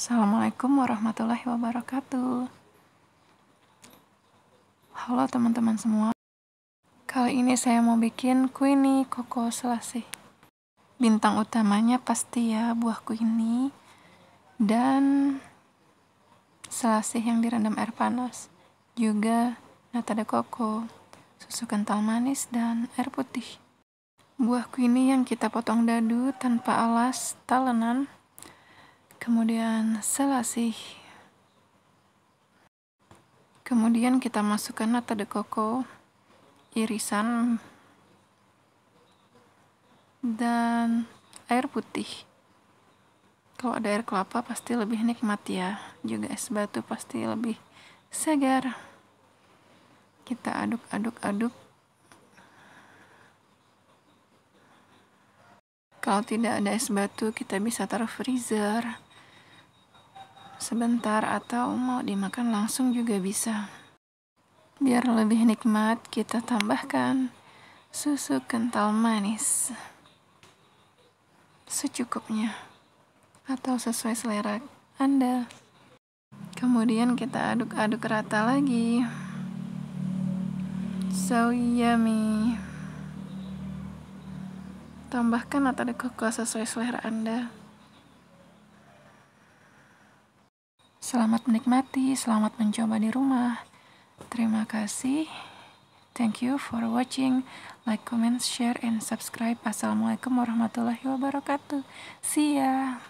Assalamualaikum warahmatullahi wabarakatuh. Halo teman-teman semua. Kali ini saya mau bikin kuini koko selasih. Bintang utamanya pasti ya buah kuini dan selasih yang direndam air panas. Juga nata de coco, susu kental manis dan air putih. Buah kuini yang kita potong dadu tanpa alas, talenan, kemudian selasih. Kemudian kita masukkan nata de coco, irisan, dan air putih. Kalau ada air kelapa pasti lebih nikmat ya, juga es batu pasti lebih segar. Kita aduk-aduk-aduk. Kalau tidak ada es batu, kita bisa taruh freezer Sebentar atau mau dimakan langsung juga bisa. Biar lebih nikmat, kita tambahkan susu kental manis secukupnya atau sesuai selera Anda. Kemudian kita aduk-aduk rata lagi. So yummy. Tambahkan atau dekoko sesuai selera Anda. Selamat menikmati, selamat mencoba di rumah. Terima kasih. Thank you for watching. Like, comment, share, and subscribe. Assalamualaikum warahmatullahi wabarakatuh. See ya.